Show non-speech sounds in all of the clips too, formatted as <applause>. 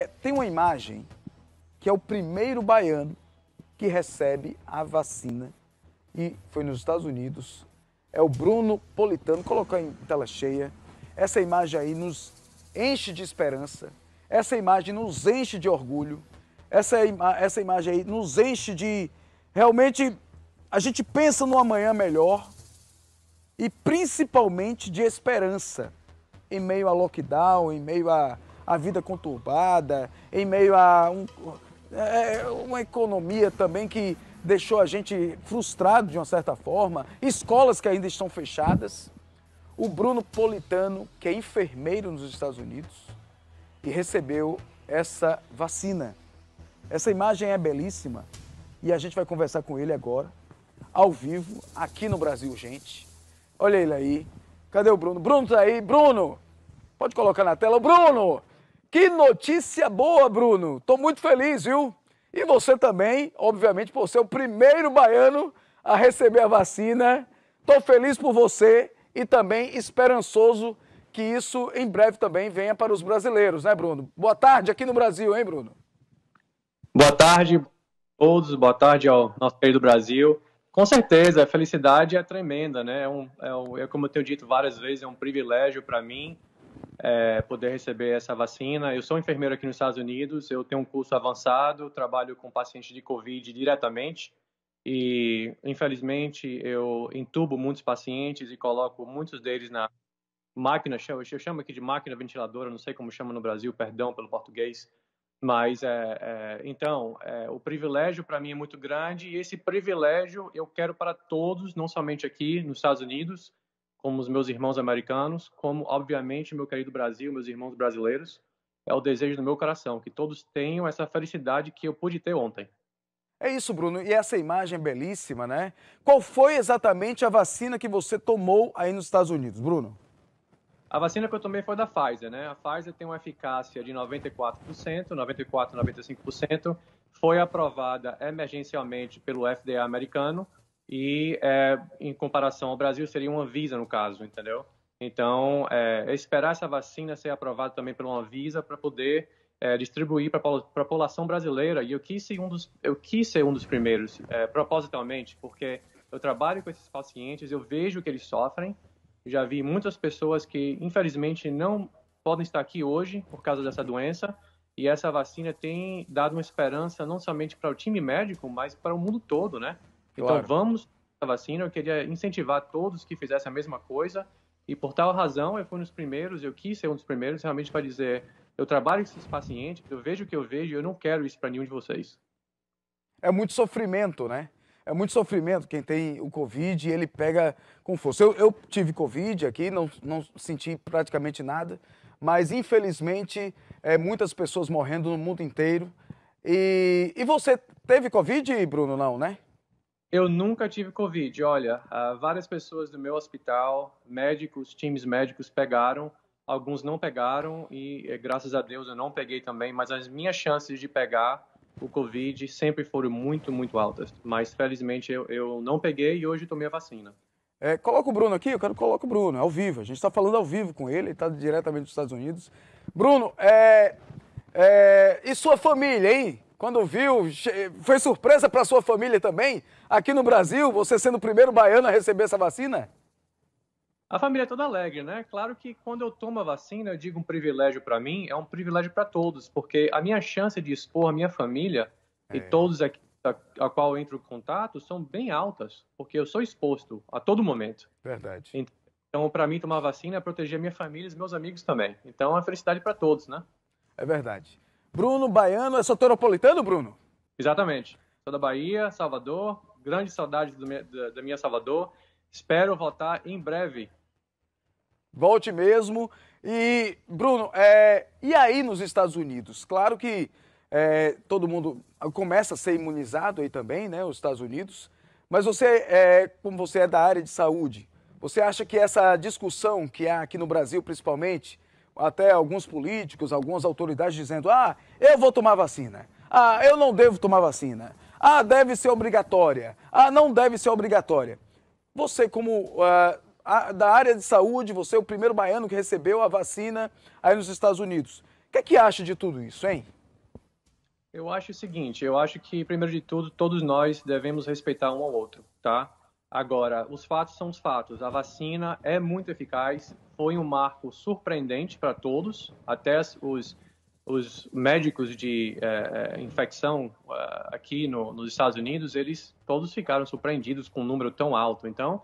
É, tem uma imagem que é o primeiro baiano que recebe a vacina e foi nos Estados Unidos. É o Bruno Politano, colocou em tela cheia. Essa imagem aí nos enche de esperança, essa imagem nos enche de orgulho, essa, é ima essa imagem aí nos enche de. Realmente, a gente pensa no amanhã melhor e principalmente de esperança em meio a lockdown, em meio a a vida conturbada, em meio a um, é, é, uma economia também que deixou a gente frustrado de uma certa forma, escolas que ainda estão fechadas. O Bruno Politano, que é enfermeiro nos Estados Unidos e recebeu essa vacina. Essa imagem é belíssima e a gente vai conversar com ele agora, ao vivo, aqui no Brasil, gente. Olha ele aí. Cadê o Bruno? Bruno tá aí? Bruno! Pode colocar na tela. Bruno! Que notícia boa, Bruno! Estou muito feliz, viu? E você também, obviamente, por ser o primeiro baiano a receber a vacina. Estou feliz por você e também esperançoso que isso em breve também venha para os brasileiros, né, Bruno? Boa tarde aqui no Brasil, hein, Bruno? Boa tarde a todos, boa tarde ao nosso país do Brasil. Com certeza, a felicidade é tremenda, né? É, um, é, um, é como eu tenho dito várias vezes, é um privilégio para mim é, poder receber essa vacina. Eu sou enfermeiro aqui nos Estados Unidos, eu tenho um curso avançado, trabalho com pacientes de Covid diretamente e, infelizmente, eu intubo muitos pacientes e coloco muitos deles na máquina, eu chamo aqui de máquina ventiladora, não sei como chama no Brasil, perdão pelo português, mas, é, é, então, é, o privilégio para mim é muito grande e esse privilégio eu quero para todos, não somente aqui nos Estados Unidos, como os meus irmãos americanos, como, obviamente, meu querido Brasil, meus irmãos brasileiros. É o desejo do meu coração, que todos tenham essa felicidade que eu pude ter ontem. É isso, Bruno. E essa imagem é belíssima, né? Qual foi exatamente a vacina que você tomou aí nos Estados Unidos, Bruno? A vacina que eu tomei foi da Pfizer, né? A Pfizer tem uma eficácia de 94%, 94%, 95%. Foi aprovada emergencialmente pelo FDA americano e é, em comparação ao Brasil seria uma visa no caso, entendeu? Então, é, é, esperar essa vacina ser aprovada também pela visa para poder é, distribuir para a população brasileira. E eu quis ser um dos, eu quis ser um dos primeiros, é, propositalmente, porque eu trabalho com esses pacientes, eu vejo que eles sofrem. Já vi muitas pessoas que, infelizmente, não podem estar aqui hoje por causa dessa doença. E essa vacina tem dado uma esperança não somente para o time médico, mas para o mundo todo, né? Então, claro. Então vamos a vacina. Eu queria incentivar todos que fizessem a mesma coisa. E por tal razão, eu fui um dos primeiros, eu quis ser um dos primeiros realmente para dizer: eu trabalho com esses pacientes, eu vejo o que eu vejo, eu não quero isso para nenhum de vocês. É muito sofrimento, né? É muito sofrimento quem tem o Covid ele pega com força. Eu, eu tive Covid aqui, não, não senti praticamente nada, mas infelizmente é, muitas pessoas morrendo no mundo inteiro. E, e você teve Covid, Bruno, não, né? Eu nunca tive Covid. Olha, ah, várias pessoas do meu hospital, médicos, times médicos pegaram, alguns não pegaram e eh, graças a Deus eu não peguei também, mas as minhas chances de pegar o Covid sempre foram muito, muito altas. Mas felizmente eu, eu não peguei e hoje tomei a vacina. É, coloca o Bruno aqui, eu quero que coloque o Bruno, ao vivo. A gente está falando ao vivo com ele, ele está diretamente dos Estados Unidos. Bruno, é, é, e sua família, hein? quando viu, foi surpresa para sua família também, aqui no Brasil, você sendo o primeiro baiano a receber essa vacina? A família é toda alegre, né? Claro que quando eu tomo a vacina, eu digo um privilégio para mim, é um privilégio para todos, porque a minha chance de expor a minha família é. e todos aqui a, qual eu entro em contato são bem altas, porque eu sou exposto a todo momento. Verdade. Então, para mim, tomar vacina é proteger minha família e os meus amigos também. Então, é uma felicidade para todos, né? É verdade. Bruno Baiano, é sotoropolitano, Bruno? Exatamente. Sou da Bahia, Salvador, grande saudade da, da minha Salvador. Espero voltar em breve. Volte mesmo. E, Bruno, é, e aí nos Estados Unidos? Claro que é, todo mundo começa a ser imunizado aí também, né, os Estados Unidos. Mas você, é, como você é da área de saúde, você acha que essa discussão que há aqui no Brasil, principalmente, até alguns políticos, algumas autoridades dizendo: ah, eu vou tomar vacina. Ah, eu não devo tomar vacina. Ah, deve ser obrigatória. Ah, não deve ser obrigatória. Você, como ah, da área de saúde, você é o primeiro baiano que recebeu a vacina aí nos Estados Unidos. O que é que acha de tudo isso, hein? Eu acho o seguinte, eu acho que, primeiro de tudo, todos nós devemos respeitar um ao outro, tá? Agora, os fatos são os fatos. A vacina é muito eficaz, foi um marco surpreendente para todos, até os, os médicos de eh, infecção é, aqui no, nos Estados Unidos, eles todos ficaram surpreendidos com um número tão alto. Então,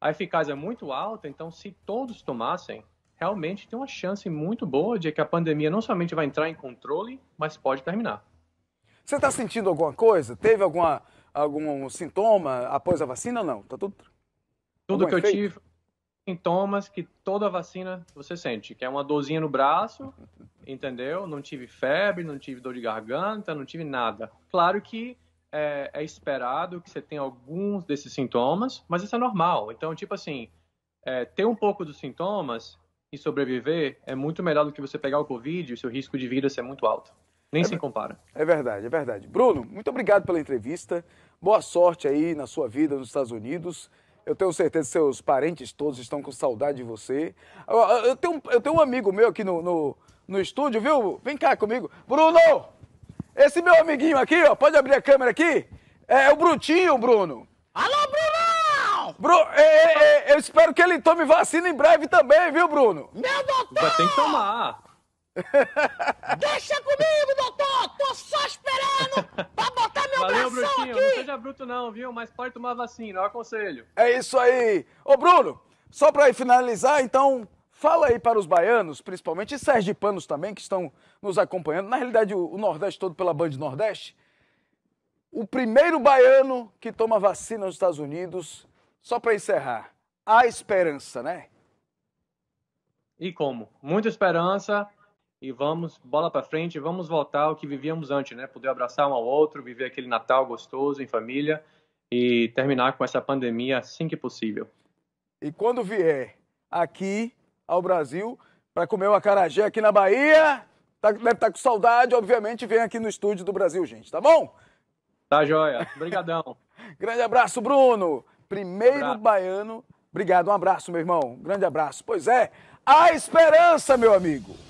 a eficácia é muito alta, então se todos tomassem, realmente tem uma chance muito boa de que a pandemia não somente vai entrar em controle, mas pode terminar. Você está sentindo alguma coisa? Teve alguma algum sintoma após a vacina ou não? Tá tudo. Tudo que efeito? É eu tive, sintomas que toda vacina você sente, que é uma dorzinha no braço, entendeu? Não tive febre, não tive dor de garganta, não tive nada. Claro que é, é esperado que você tenha alguns desses sintomas, mas isso é normal. Então, tipo assim, é, ter um pouco dos sintomas e sobreviver é muito melhor do que você pegar o Covid e o seu risco de vida ser muito alto. Nem é, se compara. É verdade, é verdade. Bruno, muito obrigado pela entrevista. Boa sorte aí na sua vida nos Estados Unidos. Eu tenho certeza que seus parentes todos estão com saudade de você. Eu, eu tenho, eu tenho um amigo meu aqui no, no, no estúdio, viu? Vem cá comigo. Bruno! Esse meu amiguinho aqui, ó, pode abrir a câmera aqui? É, é o Brutinho, Bruno. Alô, Brunão! Bruno, é, é, é, eu espero que ele tome vacina em breve também, viu, Bruno? Meu doutor! Vai ter que tomar. <laughs> Deixa comigo, doutor! Tô só esperando pra botar meu Valeu, bração Brutinho. aqui! Não seja bruto não, viu? Mas pode tomar vacina, eu aconselho. É isso aí. Ô, Bruno, só pra finalizar, então, fala aí para os baianos, principalmente, e sergipanos também, que estão nos acompanhando. Na realidade, o Nordeste todo pela Band Nordeste. O primeiro baiano que toma vacina nos Estados Unidos, só pra encerrar, há esperança, né? E como? Muita esperança e vamos bola para frente, vamos voltar ao que vivíamos antes, né? Poder abraçar um ao outro, viver aquele Natal gostoso em família e terminar com essa pandemia assim que possível. E quando vier aqui ao Brasil para comer o acarajé aqui na Bahia, tá, deve estar tá com saudade, obviamente, vem aqui no estúdio do Brasil, gente, tá bom? Tá joia. Obrigadão. <laughs> Grande abraço, Bruno. Primeiro abraço. baiano. Obrigado, um abraço, meu irmão. grande abraço. Pois é, a esperança, meu amigo.